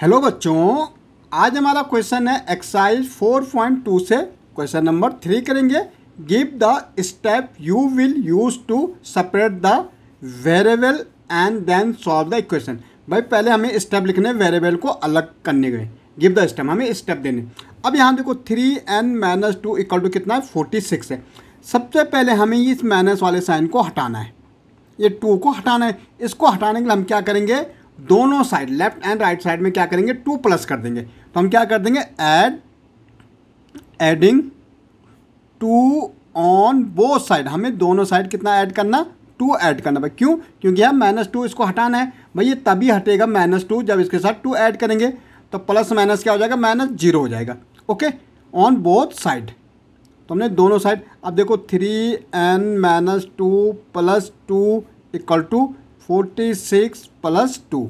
hello बच्चों आज हमारा क्वेश्चन है एक्सरसाइज 4.2 से क्वेश्चन नंबर थ्री करेंगे give the step you will use to separate the variable and then solve the equation भाई पहले हमें स्टेप लिखने वेरेबल को अलग करने गए गिव द स्टेप हमें स्टेप देने अब यहाँ देखो three N minus two equal to कितना है फोर्टी सिक्स है सबसे पहले हमें इस माइनस वाले साइन को हटाना है ये टू को हटाना है इसको हटाने के लिए हम क्या करेंगे दोनों side left and right side में क्या करेंगे टू प्लस कर देंगे तो हम क्या कर देंगे add adding two on both side हमें दोनों साइड कितना ऐड करना टू ऐड करना भाई क्यों क्योंकि हम माइनस टू इसको हटाना है भाई ये तभी हटेगा माइनस टू जब इसके साथ टू ऐड करेंगे तो प्लस माइनस क्या हो जाएगा माइनस जीरो हो जाएगा ओके ऑन बोथ साइड तो हमने दोनों साइड अब देखो three N minus two plus two equal to forty six plus two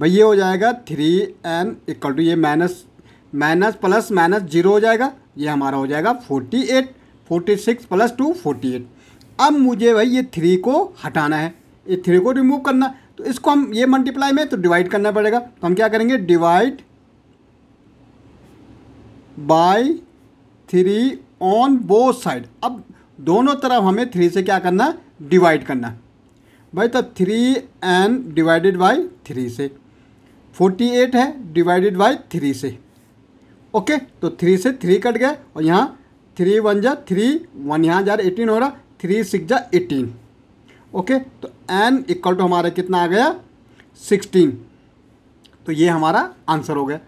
भाई ये हो जाएगा थ्री एन इक्वल टू ये minus minus plus minus zero हो जाएगा ये हमारा हो जाएगा forty eight forty six plus two forty eight अब मुझे भाई ये थ्री को हटाना है ये थ्री को रिमूव करना तो इसको हम ये मल्टीप्लाई में तो डिवाइड करना पड़ेगा तो हम क्या करेंगे divide by three on both side अब दोनों तरफ हमें थ्री से क्या करना डिवाइड करना भाई the three N divided by three से फोर्टी एट है डिवाइडेड बाई थ्री से ओके तो थ्री से थ्री कट गए और यहाँ थ्री वन जा थ्री वन यहाँ जा रहा एटीन हो रहा थ्री सिक्स जा एटीन ओके तो एन इक्वल टू हमारा कितना आ गया सिक्सटीन तो ये हमारा आंसर हो गया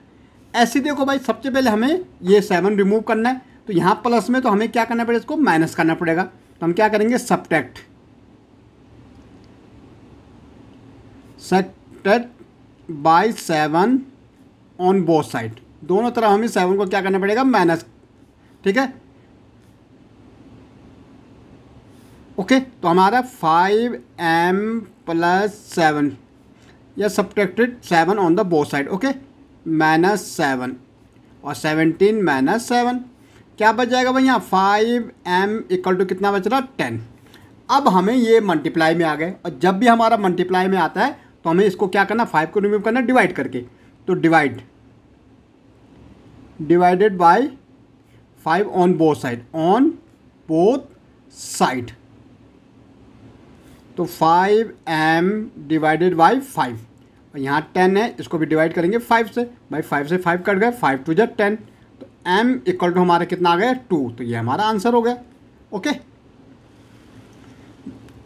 ऐसे देखो भाई सबसे पहले हमें ये सेवन रिमूव करना है तो यहाँ प्लस में तो हमें क्या करना पड़ेगा इसको माइनस करना पड़ेगा तो हम क्या करेंगे subtract subtracted by seven on both side दोनों तरफ हमें सेवन को क्या करना पड़ेगा माइनस ठीक है ओके तो हमारा फाइव एम प्लस सेवन या subtracted seven on the both side okay minus seven और सेवनटीन माइनस सेवन क्या बच जाएगा भैया फाइव एम इक्वल टू कितना बच रहा टेन अब हमें ये मल्टीप्लाई में आ गए और जब भी हमारा मल्टीप्लाई में आता है तो हमें इसको क्या करना फाइव को रिमूव करना डिवाइड करके तो divide divided by five on both side on both side तो five M divided by five यहाँ टेन है इसको भी डिवाइड करेंगे फाइव से भाई फाइव से फाइव कट गए फाइव टू जब टेन तो एम इक्वल टू हमारा कितना आ गया टू तो ये हमारा आंसर हो गया ओके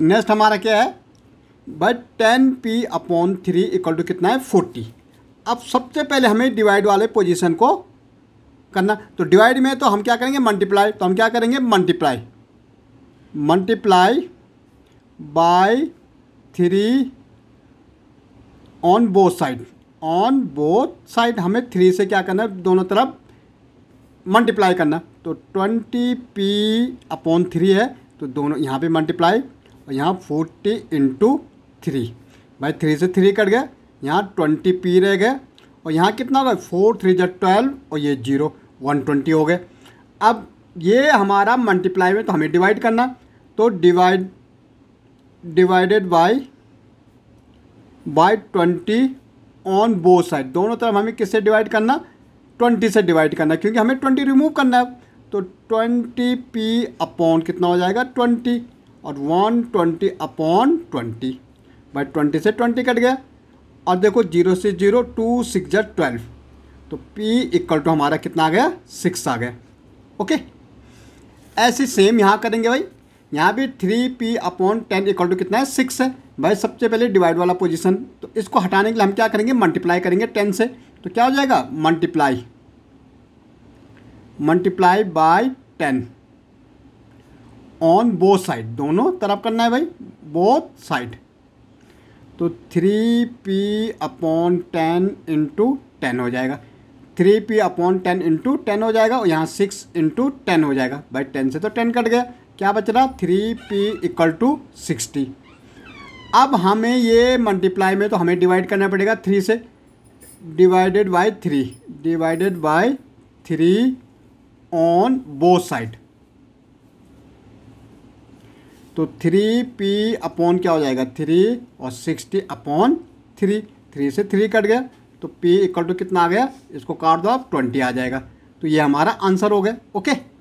नेक्स्ट हमारा क्या है by ten P upon three equal to कितना है फोर्टी अब सबसे पहले हमें डिवाइड वाले पोजीशन को करना तो डिवाइड में तो हम क्या करेंगे मल्टीप्लाई तो हम क्या करेंगे multiply multiply by three on both side on both side हमें थ्री से क्या करना है दोनों तरफ मल्टीप्लाई करना तो ट्वेंटी पी अपॉन थ्री है तो दोनों यहाँ पे मल्टीप्लाई और यहाँ फोर्टी इंटू थ्री भाई थ्री से थ्री कट गए यहाँ ट्वेंटी पी रह गए और यहाँ कितना हो गया फोर थ्री जो ट्वेल्व और ये जीरो वन ट्वेंटी हो गए अब ये हमारा मल्टीप्लाई में तो हमें डिवाइड करना तो divide divided by by twenty on both side दोनों तरफ हमें किससे डिवाइड करना ट्वेंटी से डिवाइड करना क्योंकि हमें ट्वेंटी रिमूव करना है तो ट्वेंटी पी अपॉन कितना हो जाएगा ट्वेंटी और one twenty upon twenty by twenty से ट्वेंटी कट गया और देखो जीरो से जीरो टू सिक्स जै ट्वेल्व तो पी इक्वल टू हमारा कितना आ गया सिक्स आ गया ओके ऐसे सेम यहाँ करेंगे भाई यहाँ भी three P upon ten equal to कितना है सिक्स है भाई सबसे पहले डिवाइड वाला पोजीशन तो इसको हटाने के लिए हम क्या करेंगे मल्टीप्लाई करेंगे टेन से तो क्या हो जाएगा multiply multiply by ten on both side दोनों तरफ करना है भाई बोथ साइड तो three P upon ten into ten हो जाएगा three P upon ten into ten हो जाएगा और यहाँ सिक्स इंटू टेन हो जाएगा भाई टेन से तो टेन कट गया क्या बच रहा three P equal to sixty अब हमें ये मल्टीप्लाई में तो हमें डिवाइड करना पड़ेगा थ्री से divided by three divided by three on both side तो थ्री पी अपॉन क्या हो जाएगा थ्री और सिक्सटी अपॉन थ्री थ्री से थ्री कट गया तो पी इक्वल टू कितना आ गया इसको काट दो आप ट्वेंटी आ जाएगा तो ये हमारा आंसर हो गया ओके